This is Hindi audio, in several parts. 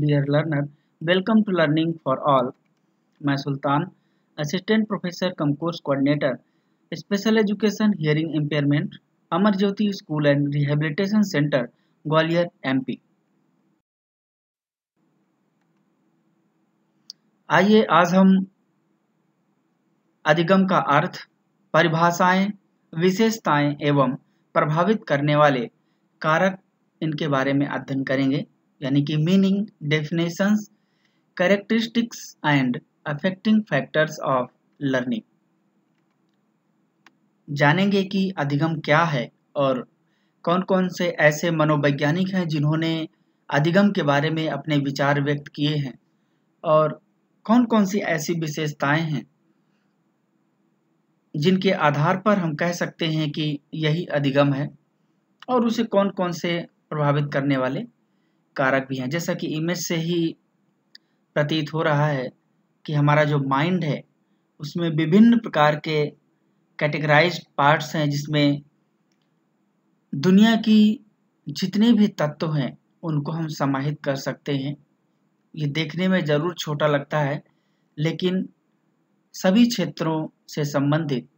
dear learner welcome to learning for all मैं Sultan assistant professor cum course coordinator special education hearing impairment Amar Jyoti school and rehabilitation centre Gwalior MP आइए आज हम अधिगम का अर्थ परिभाषाएं विशेषताएं एवं प्रभावित करने वाले कारक इनके बारे में अध्ययन करेंगे यानी कि meaning definitions characteristics and affecting factors of learning जानेंगे कि अधिगम क्या है और कौन कौन से ऐसे मनोवैज्ञानिक हैं जिन्होंने अधिगम के बारे में अपने विचार व्यक्त किए हैं और कौन कौन सी ऐसी विशेषताएं हैं जिनके आधार पर हम कह सकते हैं कि यही अधिगम है और उसे कौन कौन से प्रभावित करने वाले कारक भी हैं जैसा कि इमेज से ही प्रतीत हो रहा है कि हमारा जो माइंड है उसमें विभिन्न प्रकार के कैटेगराइज पार्ट्स हैं जिसमें दुनिया की जितने भी तत्व हैं उनको हम समाहित कर सकते हैं ये देखने में ज़रूर छोटा लगता है लेकिन सभी क्षेत्रों से संबंधित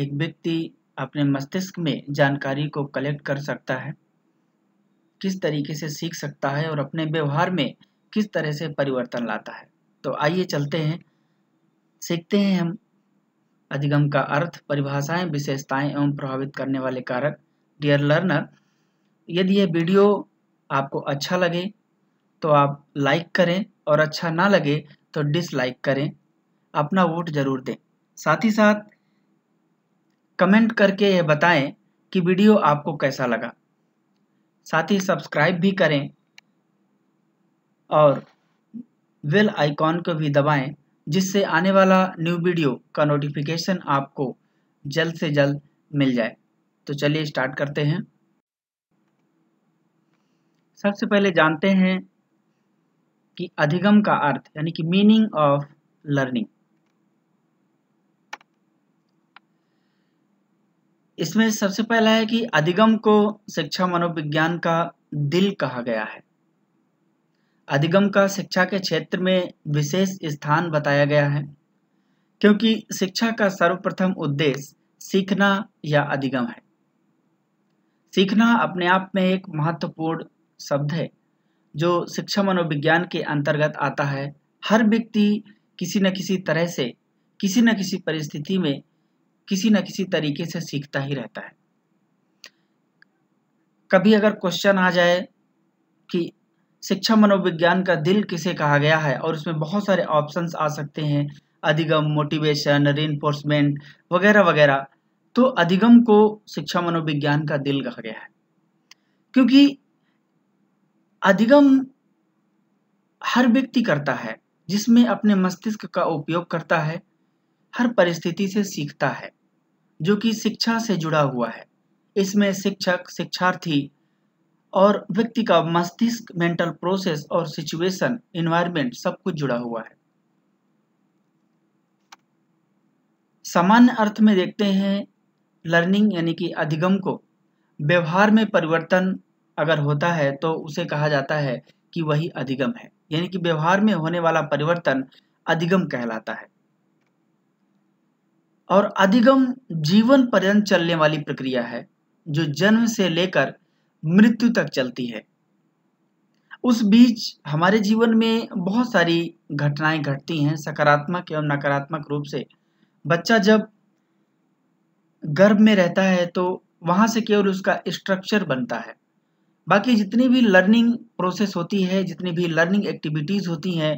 एक व्यक्ति अपने मस्तिष्क में जानकारी को कलेक्ट कर सकता है किस तरीके से सीख सकता है और अपने व्यवहार में किस तरह से परिवर्तन लाता है तो आइए चलते हैं सीखते हैं हम अधिगम का अर्थ परिभाषाएं विशेषताएं एवं प्रभावित करने वाले कारक डियर लर्नर यदि यह वीडियो आपको अच्छा लगे तो आप लाइक करें और अच्छा ना लगे तो डिसलाइक करें अपना वोट जरूर दें साथ ही साथ कमेंट करके यह बताएं कि वीडियो आपको कैसा लगा साथ ही सब्सक्राइब भी करें और बेल आइकॉन को भी दबाएं जिससे आने वाला न्यू वीडियो का नोटिफिकेशन आपको जल्द से जल्द मिल जाए तो चलिए स्टार्ट करते हैं सबसे पहले जानते हैं कि अधिगम का अर्थ यानी कि मीनिंग ऑफ लर्निंग इसमें सबसे पहला है कि अधिगम को शिक्षा मनोविज्ञान का दिल कहा गया है अधिगम का शिक्षा के क्षेत्र में विशेष स्थान बताया गया है क्योंकि शिक्षा का सर्वप्रथम उद्देश्य सीखना या अधिगम है सीखना अपने आप में एक महत्वपूर्ण शब्द है जो शिक्षा मनोविज्ञान के अंतर्गत आता है हर व्यक्ति किसी न किसी तरह से किसी न किसी परिस्थिति में किसी न किसी तरीके से सीखता ही रहता है कभी अगर क्वेश्चन आ जाए कि शिक्षा मनोविज्ञान का दिल किसे कहा गया है और उसमें बहुत सारे ऑप्शंस आ सकते हैं अधिगम मोटिवेशन रेनफोर्समेंट वगैरह वगैरह तो अधिगम को शिक्षा मनोविज्ञान का दिल कहा गया है क्योंकि अधिगम हर व्यक्ति करता है जिसमें अपने मस्तिष्क का उपयोग करता है हर परिस्थिति से सीखता है जो कि शिक्षा से जुड़ा हुआ है इसमें शिक्षक शिक्षार्थी और व्यक्ति का मस्तिष्क मेंटल प्रोसेस और सिचुएशन इन्वायरमेंट सब कुछ जुड़ा हुआ है सामान्य अर्थ में देखते हैं लर्निंग यानी कि अधिगम को व्यवहार में परिवर्तन अगर होता है तो उसे कहा जाता है कि वही अधिगम है यानी कि व्यवहार में होने वाला परिवर्तन अधिगम कहलाता है और अधिगम जीवन पर्यंत चलने वाली प्रक्रिया है जो जन्म से लेकर मृत्यु तक चलती है उस बीच हमारे जीवन में बहुत सारी घटनाएं घटती हैं सकारात्मक एवं नकारात्मक रूप से बच्चा जब गर्भ में रहता है तो वहाँ से केवल उसका स्ट्रक्चर बनता है बाकी जितनी भी लर्निंग प्रोसेस होती है जितनी भी लर्निंग एक्टिविटीज़ होती हैं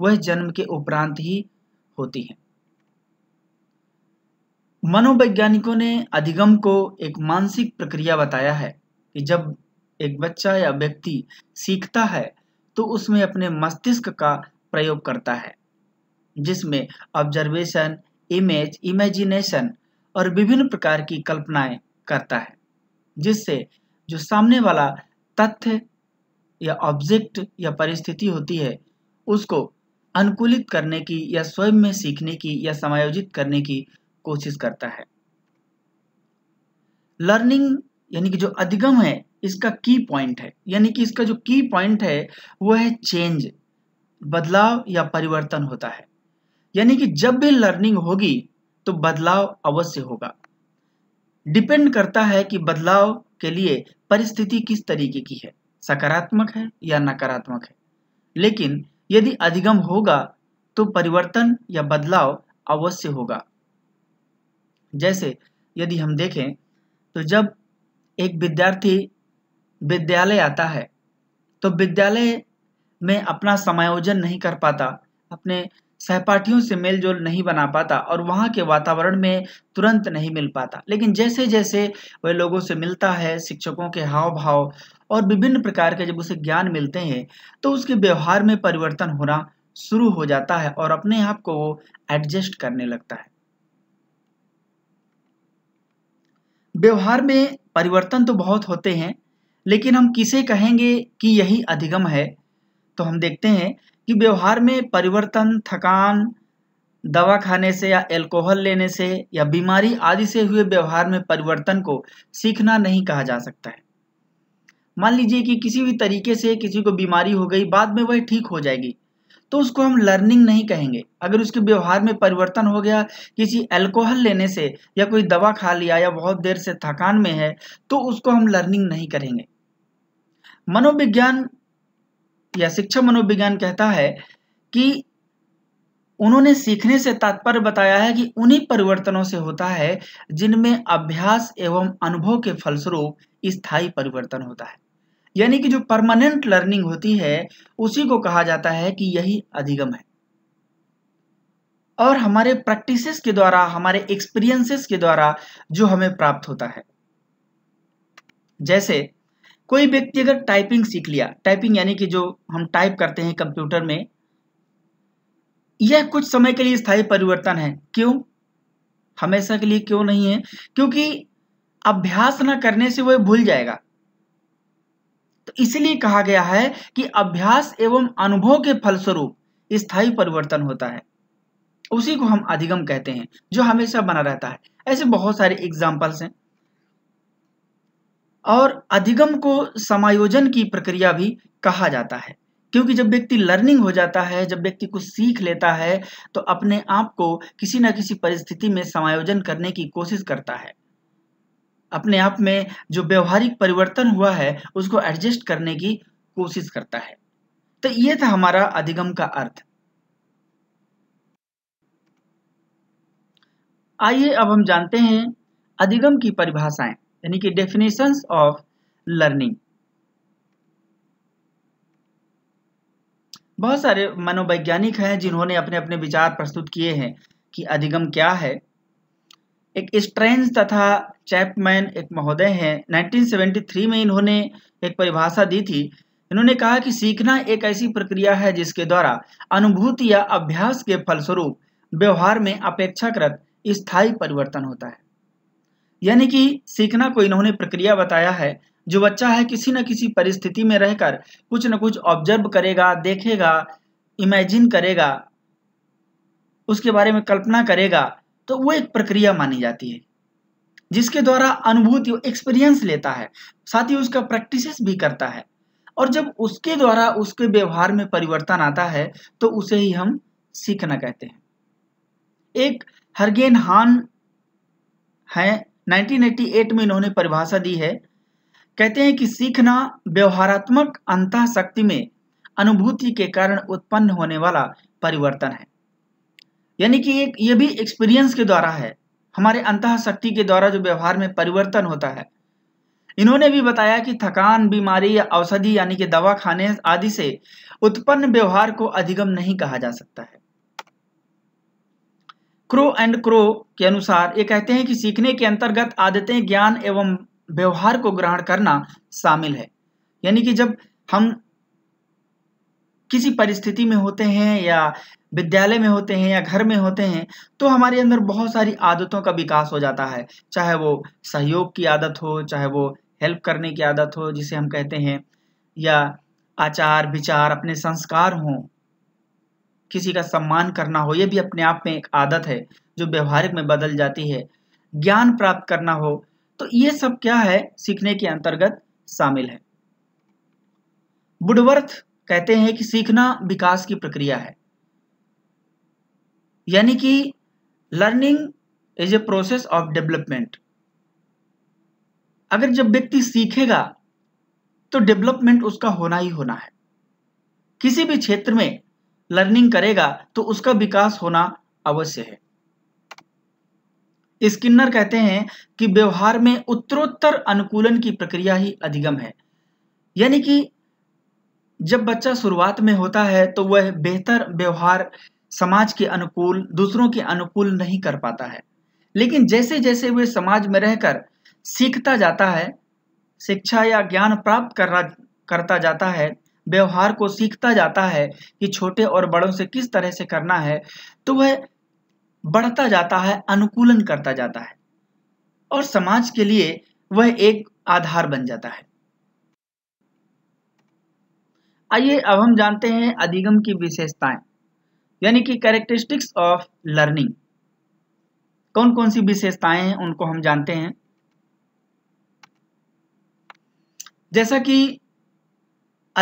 वह जन्म के उपरांत ही होती हैं मनोवैज्ञानिकों ने अधिगम को एक मानसिक प्रक्रिया बताया है कि जब एक बच्चा या व्यक्ति सीखता है तो उसमें अपने मस्तिष्क का प्रयोग करता है जिसमें ऑब्जर्वेशन इमेज इमेजिनेशन और विभिन्न प्रकार की कल्पनाएं करता है जिससे जो सामने वाला तथ्य या ऑब्जेक्ट या परिस्थिति होती है उसको अनुकूलित करने की या स्वयं में सीखने की या समायोजित करने की कोशिश करता है लर्निंग यानी कि जो अधिगम है इसका की पॉइंट है यानी कि इसका जो की पॉइंट है वो है चेंज बदलाव या परिवर्तन होता है यानी कि जब भी लर्निंग होगी तो बदलाव अवश्य होगा डिपेंड करता है कि बदलाव के लिए परिस्थिति किस तरीके की है सकारात्मक है या नकारात्मक है लेकिन यदि अधिगम होगा तो परिवर्तन या बदलाव अवश्य होगा जैसे यदि हम देखें तो जब एक विद्यार्थी विद्यालय आता है तो विद्यालय में अपना समायोजन नहीं कर पाता अपने सहपाठियों से मेल जोल नहीं बना पाता और वहाँ के वातावरण में तुरंत नहीं मिल पाता लेकिन जैसे जैसे वह लोगों से मिलता है शिक्षकों के हाव भाव और विभिन्न प्रकार के जब उसे ज्ञान मिलते हैं तो उसके व्यवहार में परिवर्तन होना शुरू हो जाता है और अपने आप को वो एडजस्ट करने लगता है व्यवहार में परिवर्तन तो बहुत होते हैं लेकिन हम किसे कहेंगे कि यही अधिगम है तो हम देखते हैं कि व्यवहार में परिवर्तन थकान दवा खाने से या एल्कोहल लेने से या बीमारी आदि से हुए व्यवहार में परिवर्तन को सीखना नहीं कहा जा सकता है मान लीजिए कि किसी भी तरीके से किसी को बीमारी हो गई बाद में वह ठीक हो जाएगी तो उसको हम लर्निंग नहीं कहेंगे अगर उसके व्यवहार में परिवर्तन हो गया किसी अल्कोहल लेने से या कोई दवा खा लिया या बहुत देर से थकान में है तो उसको हम लर्निंग नहीं करेंगे मनोविज्ञान या शिक्षा मनोविज्ञान कहता है कि उन्होंने सीखने से तात्पर्य बताया है कि उन्हीं परिवर्तनों से होता है जिनमें अभ्यास एवं अनुभव के फलस्वरूप स्थायी परिवर्तन होता है यानी कि जो परमानेंट लर्निंग होती है उसी को कहा जाता है कि यही अधिगम है और हमारे प्रैक्टिसेस के द्वारा हमारे एक्सपीरियंसेस के द्वारा जो हमें प्राप्त होता है जैसे कोई व्यक्ति अगर टाइपिंग सीख लिया टाइपिंग यानी कि जो हम टाइप करते हैं कंप्यूटर में यह कुछ समय के लिए स्थायी परिवर्तन है क्यों हमेशा के लिए क्यों नहीं है क्योंकि अभ्यास ना करने से वह भूल जाएगा तो इसलिए कहा गया है कि अभ्यास एवं अनुभव के फलस्वरूप स्थायी परिवर्तन होता है उसी को हम अधिगम कहते हैं जो हमेशा बना रहता है ऐसे बहुत सारे एग्जाम्पल्स हैं और अधिगम को समायोजन की प्रक्रिया भी कहा जाता है क्योंकि जब व्यक्ति लर्निंग हो जाता है जब व्यक्ति कुछ सीख लेता है तो अपने आप को किसी न किसी परिस्थिति में समायोजन करने की कोशिश करता है अपने आप में जो व्यवहारिक परिवर्तन हुआ है उसको एडजस्ट करने की कोशिश करता है तो ये था हमारा अधिगम का अर्थ आइए अब हम जानते हैं अधिगम की परिभाषाएं यानी कि डेफिनेशंस ऑफ लर्निंग बहुत सारे मनोवैज्ञानिक हैं जिन्होंने अपने अपने विचार प्रस्तुत किए हैं कि अधिगम क्या है एक स्ट्रेंज तथा चैपमैन एक महोदय हैं 1973 में इन्होंने एक परिभाषा दी थी इन्होंने कहा कि सीखना एक ऐसी प्रक्रिया है जिसके द्वारा अनुभूति या अभ्यास के फलस्वरूप व्यवहार में अपेक्षाकृत स्थायी परिवर्तन होता है यानी कि सीखना को इन्होंने प्रक्रिया बताया है जो बच्चा है किसी न किसी परिस्थिति में रहकर कुछ न कुछ ऑब्जर्व करेगा देखेगा इमेजिन करेगा उसके बारे में कल्पना करेगा तो वो एक प्रक्रिया मानी जाती है जिसके द्वारा अनुभूति एक्सपीरियंस लेता है साथ ही उसका प्रैक्टिस भी करता है और जब उसके द्वारा उसके व्यवहार में परिवर्तन आता है तो उसे ही हम सीखना कहते हैं एक हरगेन हान है 1988 में इन्होंने परिभाषा दी है कहते हैं कि सीखना व्यवहारात्मक अंत शक्ति में अनुभूति के कारण उत्पन्न होने वाला परिवर्तन है यानी कि एक ये भी एक्सपीरियंस के द्वारा है हमारे अंत शक्ति के द्वारा जो व्यवहार में परिवर्तन होता है इन्होंने भी बताया कि थकान बीमारी या औषधि यानी कि दवा खाने आदि से उत्पन्न व्यवहार को अधिगम नहीं कहा जा सकता है क्रो एंड क्रो के अनुसार ये कहते हैं कि सीखने के अंतर्गत आदतें ज्ञान एवं व्यवहार को ग्रहण करना शामिल है यानी कि जब हम किसी परिस्थिति में होते हैं या विद्यालय में होते हैं या घर में होते हैं तो हमारे अंदर बहुत सारी आदतों का विकास हो जाता है चाहे वो सहयोग की आदत हो चाहे वो हेल्प करने की आदत हो जिसे हम कहते हैं या आचार विचार अपने संस्कार हो किसी का सम्मान करना हो यह भी अपने आप में एक आदत है जो व्यवहारिक में बदल जाती है ज्ञान प्राप्त करना हो तो ये सब क्या है सीखने के अंतर्गत शामिल है बुडवर्थ कहते हैं कि सीखना विकास की प्रक्रिया है यानी कि learning is a process of development अगर जब व्यक्ति सीखेगा तो डेवलपमेंट उसका होना ही होना है किसी भी क्षेत्र में लर्निंग करेगा तो उसका विकास होना अवश्य है स्किन्नर कहते हैं कि व्यवहार में उत्तरोत्तर अनुकूलन की प्रक्रिया ही अधिगम है यानी कि जब बच्चा शुरुआत में होता है तो वह बेहतर व्यवहार समाज के अनुकूल दूसरों के अनुकूल नहीं कर पाता है लेकिन जैसे जैसे वह समाज में रहकर सीखता जाता है शिक्षा या ज्ञान प्राप्त कर करता जाता है व्यवहार को सीखता जाता है कि छोटे और बड़ों से किस तरह से करना है तो वह बढ़ता जाता है अनुकूलन करता जाता है और समाज के लिए वह एक आधार बन जाता है आइए अब हम जानते हैं अधिगम की विशेषताएं यानी कि कैरेक्टरिस्टिक्स ऑफ लर्निंग कौन कौन सी विशेषताएं हैं उनको हम जानते हैं जैसा कि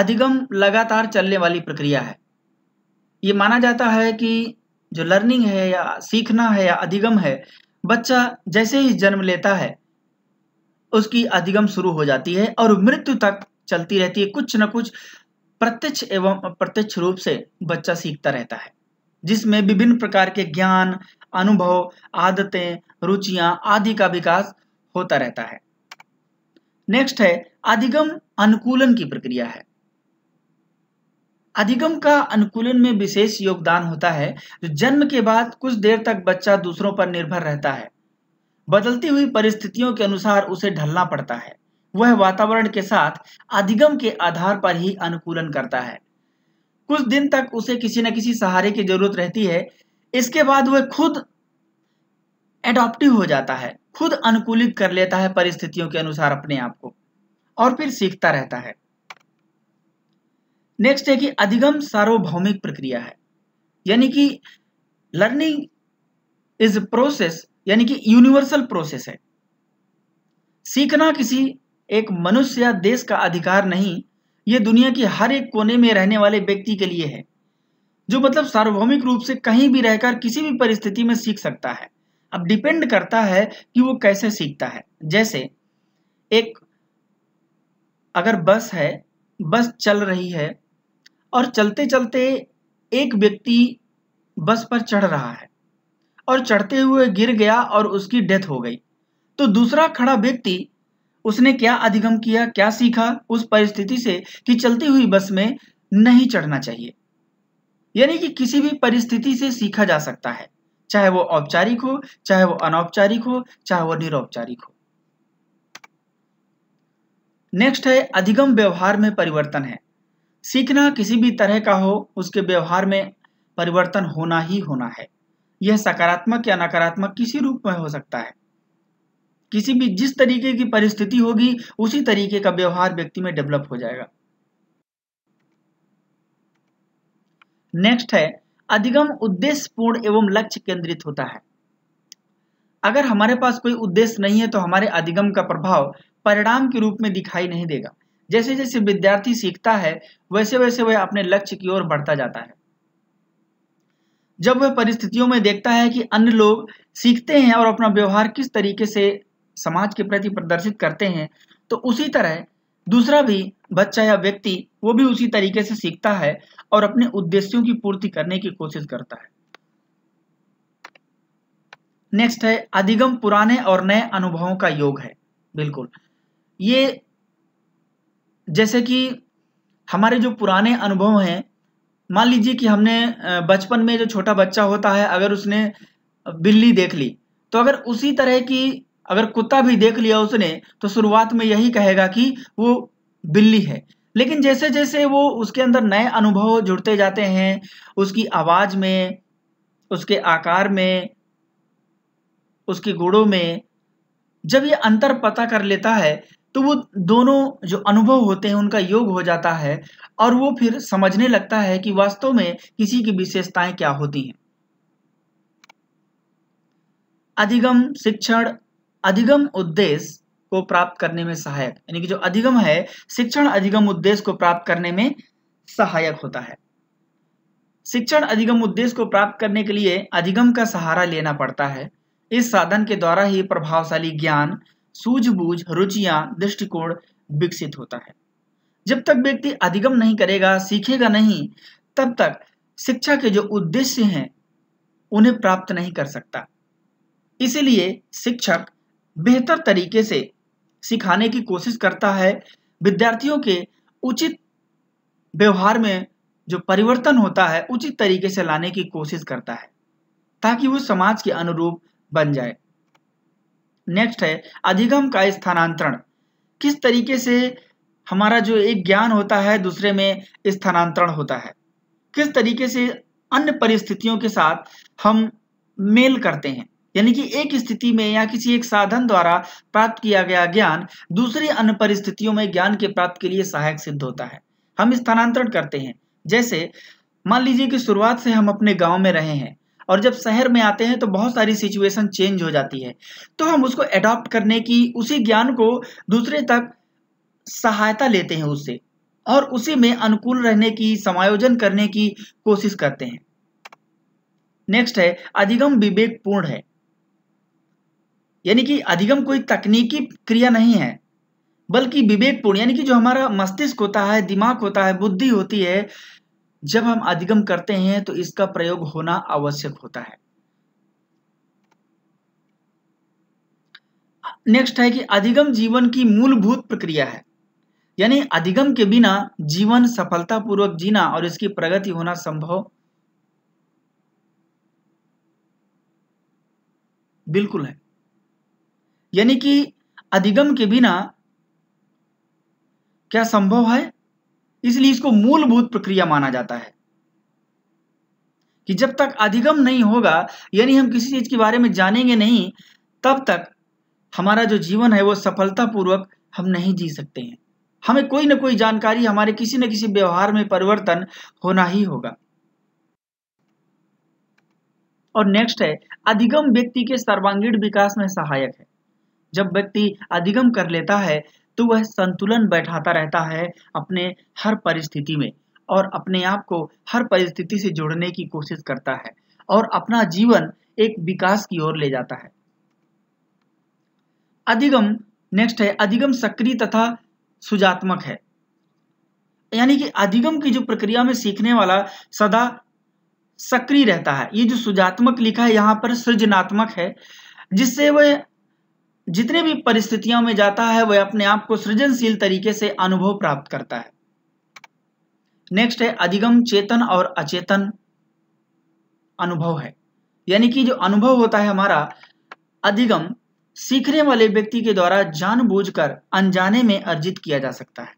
अधिगम लगातार चलने वाली प्रक्रिया है ये माना जाता है कि जो लर्निंग है या सीखना है या अधिगम है बच्चा जैसे ही जन्म लेता है उसकी अधिगम शुरू हो जाती है और मृत्यु तक चलती रहती है कुछ ना कुछ प्रत्यक्ष एवं अप्रत्यक्ष रूप से बच्चा सीखता रहता है जिसमें विभिन्न प्रकार के ज्ञान अनुभव आदतें रुचियां आदि का विकास होता रहता है नेक्स्ट है अधिगम अनुकूलन की प्रक्रिया है अधिगम का अनुकूलन में विशेष योगदान होता है जो जन्म के बाद कुछ देर तक बच्चा दूसरों पर निर्भर रहता है बदलती हुई परिस्थितियों के अनुसार उसे ढलना पड़ता है वह वातावरण के साथ अधिगम के आधार पर ही अनुकूलन करता है कुछ दिन तक उसे किसी न किसी सहारे की जरूरत रहती है इसके बाद वह खुद एडॉप्टिव हो जाता है खुद अनुकूलित कर लेता है परिस्थितियों के अनुसार अपने आप को और फिर सीखता रहता है नेक्स्ट है कि अधिगम सार्वभौमिक प्रक्रिया है यानी कि लर्निंग इज प्रोसेस यानी कि यूनिवर्सल प्रोसेस है सीखना किसी एक मनुष्य या देश का अधिकार नहीं ये दुनिया की हर एक कोने में रहने वाले व्यक्ति के लिए है जो मतलब सार्वभौमिक रूप से कहीं भी रहकर किसी भी परिस्थिति में सीख सकता है अब डिपेंड करता है कि वो कैसे सीखता है जैसे एक अगर बस है बस चल रही है और चलते चलते एक व्यक्ति बस पर चढ़ रहा है और चढ़ते हुए गिर गया और उसकी डेथ हो गई तो दूसरा खड़ा व्यक्ति उसने क्या अधिगम किया क्या सीखा उस परिस्थिति से कि चलती हुई बस में नहीं चढ़ना चाहिए यानी कि किसी भी परिस्थिति से सीखा जा सकता है चाहे वो औपचारिक हो चाहे वो अनौपचारिक हो चाहे वो निरौपचारिक हो नेक्स्ट है अधिगम व्यवहार में परिवर्तन है सीखना किसी भी तरह का हो उसके व्यवहार में परिवर्तन होना ही होना है यह सकारात्मक या नकारात्मक किसी रूप में हो सकता है किसी भी जिस तरीके की परिस्थिति होगी उसी तरीके का व्यवहार व्यक्ति में डेवलप हो जाएगा नेक्स्ट है अधिगम उद्देश्यपूर्ण एवं लक्ष्य केंद्रित होता है अगर हमारे पास कोई उद्देश्य नहीं है तो हमारे अधिगम का प्रभाव परिणाम के रूप में दिखाई नहीं देगा जैसे जैसे विद्यार्थी सीखता है वैसे वैसे वह अपने लक्ष्य की ओर बढ़ता जाता है जब वह परिस्थितियों में देखता है कि अन्य लोग सीखते हैं और अपना व्यवहार किस तरीके से समाज के प्रति प्रदर्शित करते हैं तो उसी तरह दूसरा भी बच्चा या व्यक्ति वो भी उसी तरीके से सीखता है और अपने उद्देश्यों की पूर्ति करने की कोशिश करता है नेक्स्ट है अधिगम पुराने और नए अनुभवों का योग है बिल्कुल ये जैसे कि हमारे जो पुराने अनुभव हैं मान लीजिए कि हमने बचपन में जो छोटा बच्चा होता है अगर उसने बिल्ली देख ली तो अगर उसी तरह की अगर कुत्ता भी देख लिया उसने तो शुरुआत में यही कहेगा कि वो बिल्ली है लेकिन जैसे जैसे वो उसके अंदर नए अनुभव जुड़ते जाते हैं उसकी आवाज़ में उसके आकार में उसके गुणों में जब ये अंतर पता कर लेता है तो वो दोनों जो अनुभव होते हैं उनका योग हो जाता है और वो फिर समझने लगता है कि वास्तव में किसी की विशेषताएं क्या होती हैं अधिगम शिक्षण अधिगम उद्देश्य को प्राप्त करने में सहायक यानी कि जो अधिगम है शिक्षण अधिगम उद्देश्य को प्राप्त करने में सहायक होता है शिक्षण अधिगम उद्देश्य को प्राप्त करने के लिए अधिगम का सहारा लेना पड़ता है इस साधन के द्वारा ही प्रभावशाली ज्ञान सूझबूझ रुचियां दृष्टिकोण विकसित होता है जब तक व्यक्ति अधिगम नहीं करेगा सीखेगा नहीं तब तक शिक्षा के जो उद्देश्य हैं उन्हें प्राप्त नहीं कर सकता इसीलिए शिक्षक बेहतर तरीके से सिखाने की कोशिश करता है विद्यार्थियों के उचित व्यवहार में जो परिवर्तन होता है उचित तरीके से लाने की कोशिश करता है ताकि वो समाज के अनुरूप बन जाए नेक्स्ट है अधिगम का स्थानांतरण किस तरीके से हमारा जो एक ज्ञान होता है दूसरे में स्थानांतरण होता है किस तरीके से अन्य परिस्थितियों के साथ हम मेल करते हैं यानी कि एक स्थिति में या किसी एक साधन द्वारा प्राप्त किया गया ज्ञान दूसरी अन्य परिस्थितियों में ज्ञान के प्राप्त के लिए सहायक सिद्ध होता है हम स्थानांतरण करते हैं जैसे मान लीजिए कि शुरुआत से हम अपने गांव में रहे हैं और जब शहर में आते हैं तो बहुत सारी सिचुएशन चेंज हो जाती है तो हम उसको एडॉप्ट करने की उसी ज्ञान को दूसरे तक सहायता लेते हैं उससे और उसी में अनुकूल रहने की समायोजन करने की कोशिश करते हैं नेक्स्ट है अधिगम विवेकपूर्ण है यानी कि अधिगम कोई तकनीकी क्रिया नहीं है बल्कि विवेकपूर्ण यानी कि जो हमारा मस्तिष्क होता है दिमाग होता है बुद्धि होती है जब हम अधिगम करते हैं तो इसका प्रयोग होना आवश्यक होता है नेक्स्ट है कि अधिगम जीवन की मूलभूत प्रक्रिया है यानी अधिगम के बिना जीवन सफलतापूर्वक जीना और इसकी प्रगति होना संभव बिल्कुल है यानी कि अधिगम के बिना क्या संभव है इसलिए इसको मूलभूत प्रक्रिया माना जाता है कि जब तक अधिगम नहीं होगा यानी हम किसी चीज के बारे में जानेंगे नहीं तब तक हमारा जो जीवन है वो सफलतापूर्वक हम नहीं जी सकते हैं हमें कोई ना कोई जानकारी हमारे किसी न किसी व्यवहार में परिवर्तन होना ही होगा और नेक्स्ट है अधिगम व्यक्ति के सर्वांगीण विकास में सहायक है जब व्यक्ति अधिगम कर लेता है तो वह संतुलन बैठाता रहता है अपने हर परिस्थिति में और अपने आप को हर परिस्थिति से जोड़ने की कोशिश करता है और अपना जीवन एक विकास की ओर ले जाता है अधिगम नेक्स्ट है अधिगम सक्रिय तथा सुजात्मक है यानी कि अधिगम की जो प्रक्रिया में सीखने वाला सदा सक्रिय रहता है ये जो सुजात्मक लिखा है यहाँ पर सृजनात्मक है जिससे वह जितने भी परिस्थितियों में जाता है वह अपने आप को सृजनशील तरीके से अनुभव प्राप्त करता है नेक्स्ट है अधिगम चेतन और अचेतन अनुभव है यानी कि जो अनुभव होता है हमारा अधिगम सीखने वाले व्यक्ति के द्वारा जानबूझकर अनजाने में अर्जित किया जा सकता है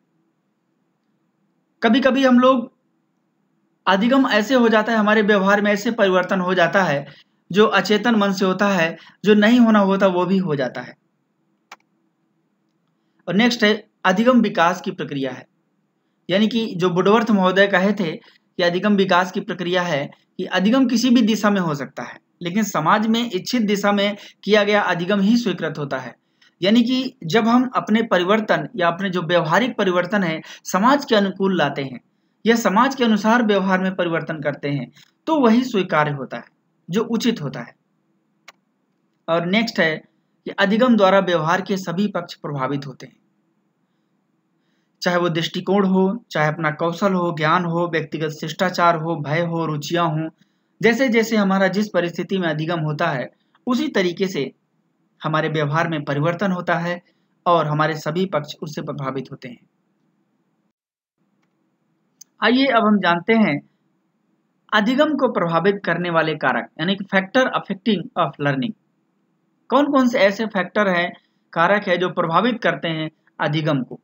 कभी कभी हम लोग अधिगम ऐसे हो जाता है हमारे व्यवहार में ऐसे परिवर्तन हो जाता है जो अचेतन मन से होता है जो नहीं होना होता वो भी हो जाता है और नेक्स्ट है अधिगम विकास की प्रक्रिया है यानी कि जो बुडवर्थ महोदय कहे थे कि अधिगम विकास की प्रक्रिया है कि अधिगम किसी भी दिशा में हो सकता है लेकिन समाज में इच्छित दिशा में किया गया अधिगम ही स्वीकृत होता है यानी कि जब हम अपने परिवर्तन या अपने जो व्यवहारिक परिवर्तन है समाज के अनुकूल लाते हैं या समाज के अनुसार व्यवहार में परिवर्तन करते हैं तो वही स्वीकार्य होता है जो उचित होता है और नेक्स्ट है कि अधिगम द्वारा व्यवहार के सभी पक्ष प्रभावित होते हैं चाहे वो दृष्टिकोण हो चाहे अपना कौशल हो ज्ञान हो व्यक्तिगत शिष्टाचार हो भय हो रुचियां हो जैसे जैसे हमारा जिस परिस्थिति में अधिगम होता है उसी तरीके से हमारे व्यवहार में परिवर्तन होता है और हमारे सभी पक्ष उससे प्रभावित होते हैं आइए अब हम जानते हैं अधिगम को प्रभावित करने वाले कारक यानी कि फैक्टर अफेक्टिंग ऑफ लर्निंग कौन कौन से ऐसे फैक्टर है कारक है जो प्रभावित करते हैं अधिगम को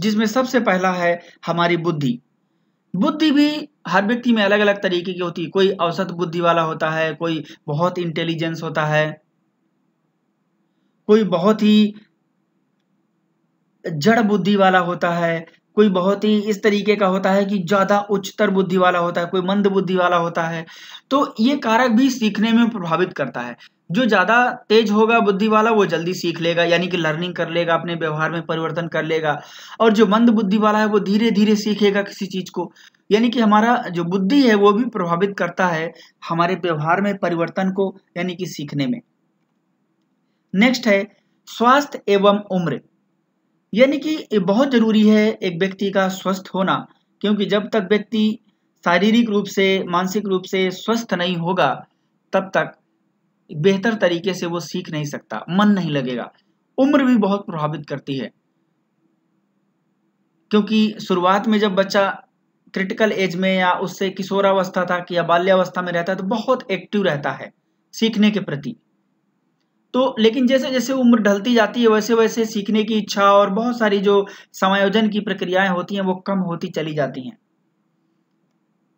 जिसमें सबसे पहला है हमारी बुद्धि बुद्धि भी हर व्यक्ति में अलग अलग तरीके की होती है कोई औसत बुद्धि वाला होता है कोई बहुत इंटेलिजेंस होता है कोई बहुत ही जड़ बुद्धि वाला होता है कोई बहुत ही इस तरीके का होता है कि ज़्यादा उच्चतर बुद्धि वाला होता है कोई मंद बुद्धि वाला होता है तो ये कारक भी सीखने में प्रभावित करता है जो ज़्यादा तेज होगा बुद्धि वाला वो जल्दी सीख लेगा यानी कि लर्निंग कर लेगा अपने व्यवहार में परिवर्तन कर लेगा और जो मंद बुद्धि वाला है वो धीरे धीरे सीखेगा किसी चीज़ को यानी कि हमारा जो बुद्धि है वो भी प्रभावित करता है हमारे व्यवहार में परिवर्तन को यानी कि सीखने में नेक्स्ट है स्वास्थ्य एवं उम्र यानी कि बहुत ज़रूरी है एक व्यक्ति का स्वस्थ होना क्योंकि जब तक व्यक्ति शारीरिक रूप से मानसिक रूप से स्वस्थ नहीं होगा तब तक बेहतर तरीके से वो सीख नहीं सकता मन नहीं लगेगा उम्र भी बहुत प्रभावित करती है क्योंकि शुरुआत में जब बच्चा क्रिटिकल एज में या उससे किशोरावस्था तक या बाल्यावस्था में रहता है तो बहुत एक्टिव रहता है सीखने के प्रति तो लेकिन जैसे जैसे उम्र ढलती जाती है वैसे वैसे सीखने की इच्छा और बहुत सारी जो समायोजन की प्रक्रियाएं होती हैं वो कम होती चली जाती हैं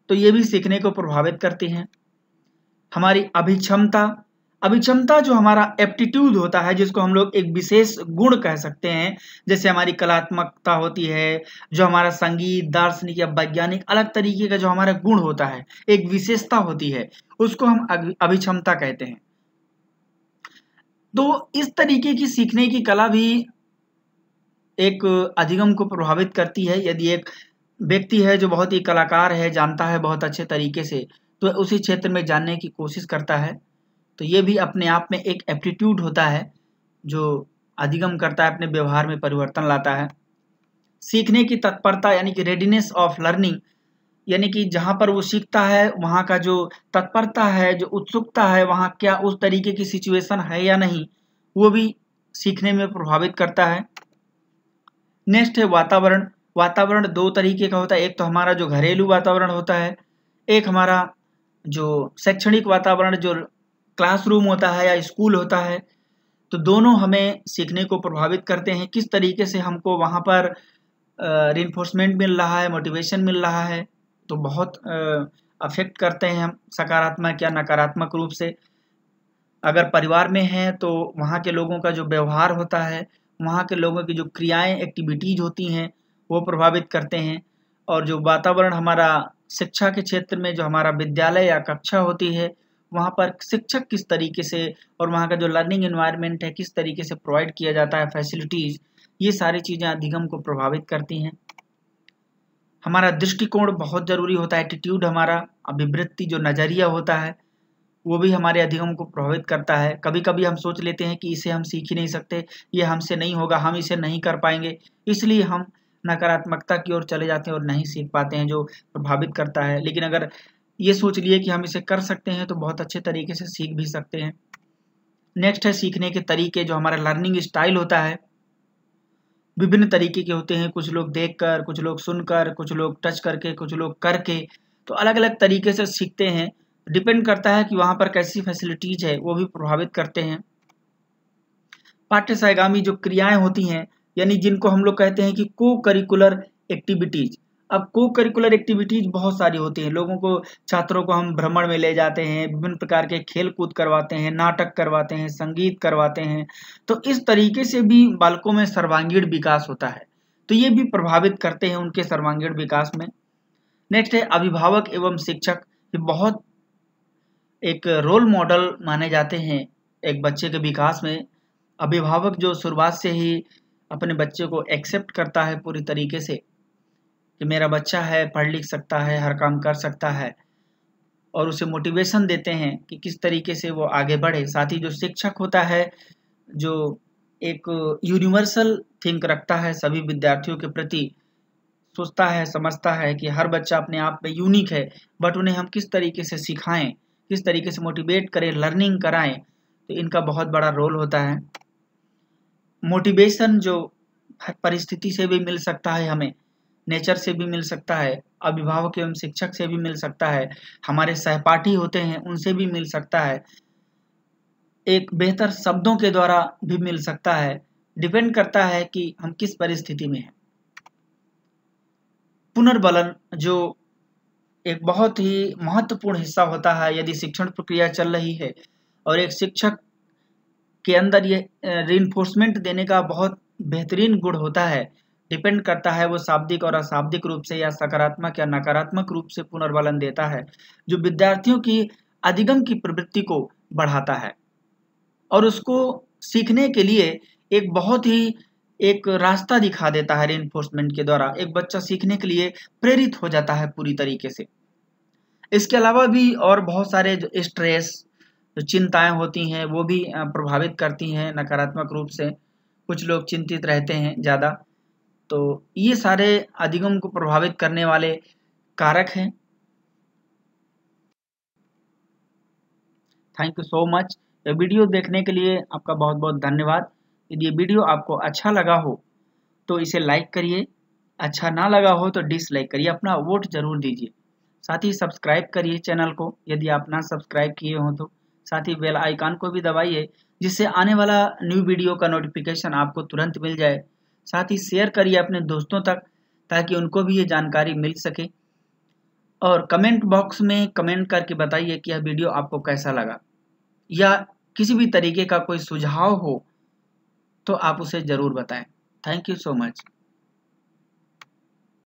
तो ये भी सीखने को प्रभावित करती हैं हमारी अभिक्षमता अभिक्षमता जो हमारा एप्टीट्यूड होता है जिसको हम लोग एक विशेष गुण कह सकते हैं जैसे हमारी कलात्मकता होती है जो हमारा संगीत दार्शनिक या वैज्ञानिक अलग तरीके का जो हमारा गुण होता है एक विशेषता होती है उसको हम अभिक्षमता कहते हैं तो इस तरीके की सीखने की कला भी एक अधिगम को प्रभावित करती है यदि एक व्यक्ति है जो बहुत ही कलाकार है जानता है बहुत अच्छे तरीके से तो उसी क्षेत्र में जानने की कोशिश करता है तो ये भी अपने आप में एक एप्टीट्यूड होता है जो अधिगम करता है अपने व्यवहार में परिवर्तन लाता है सीखने की तत्परता यानी कि रेडीनेस ऑफ लर्निंग यानी कि जहाँ पर वो सीखता है वहाँ का जो तत्परता है जो उत्सुकता है वहाँ क्या उस तरीके की सिचुएशन है या नहीं वो भी सीखने में प्रभावित करता है नेक्स्ट है वातावरण वातावरण दो तरीके का होता है एक तो हमारा जो घरेलू वातावरण होता है एक हमारा जो शैक्षणिक वातावरण जो क्लासरूम होता है या स्कूल होता है तो दोनों हमें सीखने को प्रभावित करते हैं किस तरीके से हमको वहाँ पर रिन्फोर्समेंट मिल रहा है मोटिवेशन मिल रहा है तो बहुत अफेक्ट करते हैं हम सकारात्मक या नकारात्मक रूप से अगर परिवार में हैं तो वहाँ के लोगों का जो व्यवहार होता है वहाँ के लोगों की जो क्रियाएं एक्टिविटीज होती हैं वो प्रभावित करते हैं और जो वातावरण हमारा शिक्षा के क्षेत्र में जो हमारा विद्यालय या कक्षा होती है वहाँ पर शिक्षक किस तरीके से और वहाँ का जो लर्निंग एनवायरनमेंट है किस तरीके से प्रोवाइड किया जाता है फैसिलिटीज़ ये सारी चीज़ें अधिगम को प्रभावित करती हैं हमारा दृष्टिकोण बहुत ज़रूरी होता है एटीट्यूड हमारा अभिवृत्ति जो नज़रिया होता है वो भी हमारे अधिगम को प्रभावित करता है कभी कभी हम सोच लेते हैं कि इसे हम सीख ही नहीं सकते ये हमसे नहीं होगा हम इसे नहीं कर पाएंगे इसलिए हम नकारात्मकता की ओर चले जाते हैं और नहीं सीख पाते हैं जो प्रभावित करता है लेकिन अगर ये सोच लिए कि हम इसे कर सकते हैं तो बहुत अच्छे तरीके से सीख भी सकते हैं नेक्स्ट है सीखने के तरीके जो हमारा लर्निंग स्टाइल होता है विभिन्न तरीके के होते हैं कुछ लोग देखकर कुछ लोग सुनकर कुछ लोग टच करके कुछ लोग करके तो अलग अलग तरीके से सीखते हैं डिपेंड करता है कि वहाँ पर कैसी फैसिलिटीज है वो भी प्रभावित करते हैं पाठ्य सहगामी जो क्रियाएं होती हैं यानी जिनको हम लोग कहते हैं कि को करिकुलर एक्टिविटीज अब को करिकुलर एक्टिविटीज़ बहुत सारी होती हैं लोगों को छात्रों को हम भ्रमण में ले जाते हैं विभिन्न प्रकार के खेल कूद करवाते हैं नाटक करवाते हैं संगीत करवाते हैं तो इस तरीके से भी बालकों में सर्वांगीण विकास होता है तो ये भी प्रभावित करते हैं उनके सर्वांगीण विकास में नेक्स्ट है अभिभावक एवं शिक्षक ये बहुत एक रोल मॉडल माने जाते हैं एक बच्चे के विकास में अभिभावक जो शुरुआत से ही अपने बच्चे को एक्सेप्ट करता है पूरी तरीके से कि मेरा बच्चा है पढ़ लिख सकता है हर काम कर सकता है और उसे मोटिवेशन देते हैं कि किस तरीके से वो आगे बढ़े साथ ही जो शिक्षक होता है जो एक यूनिवर्सल थिंक रखता है सभी विद्यार्थियों के प्रति सोचता है समझता है कि हर बच्चा अपने आप में यूनिक है बट उन्हें हम किस तरीके से सिखाएं किस तरीके से मोटिवेट करें लर्निंग कराएं तो इनका बहुत बड़ा रोल होता है मोटिवेशन जो परिस्थिति से भी मिल सकता है हमें नेचर से भी मिल सकता है अभिभावक एवं शिक्षक से भी मिल सकता है हमारे सहपाठी होते हैं उनसे भी मिल सकता है एक बेहतर शब्दों के द्वारा भी मिल सकता है डिपेंड करता है कि हम किस परिस्थिति में हैं पुनर्बलन जो एक बहुत ही महत्वपूर्ण हिस्सा होता है यदि शिक्षण प्रक्रिया चल रही है और एक शिक्षक के अंदर ये रिइंफोर्समेंट देने का बहुत बेहतरीन गुण होता है डिपेंड करता है वो शाब्दिक और अशाब्दिक रूप से या सकारात्मक या नकारात्मक रूप से पुनर्वलन देता है जो विद्यार्थियों की अधिगम की प्रवृत्ति को बढ़ाता है और उसको सीखने के लिए एक बहुत ही एक रास्ता दिखा देता है रेनफोर्समेंट के द्वारा एक बच्चा सीखने के लिए प्रेरित हो जाता है पूरी तरीके से इसके अलावा भी और बहुत सारे जो स्ट्रेस जो चिंताएं होती हैं वो भी प्रभावित करती हैं नकारात्मक रूप से कुछ लोग चिंतित रहते हैं ज़्यादा तो ये सारे अधिगम को प्रभावित करने वाले कारक हैं थैंक यू सो मच ये वीडियो देखने के लिए आपका बहुत बहुत धन्यवाद यदि ये वीडियो आपको अच्छा लगा हो तो इसे लाइक करिए अच्छा ना लगा हो तो डिसलाइक करिए अपना वोट जरूर दीजिए साथ ही सब्सक्राइब करिए चैनल को यदि आप ना सब्सक्राइब किए हों तो साथ ही बेल आइकान को भी दबाइए जिससे आने वाला न्यू वीडियो का नोटिफिकेशन आपको तुरंत मिल जाए साथ ही शेयर करिए अपने दोस्तों तक ताकि उनको भी ये जानकारी मिल सके और कमेंट बॉक्स में कमेंट करके बताइए कि यह वीडियो आपको कैसा लगा या किसी भी तरीके का कोई सुझाव हो तो आप उसे ज़रूर बताएं थैंक यू सो मच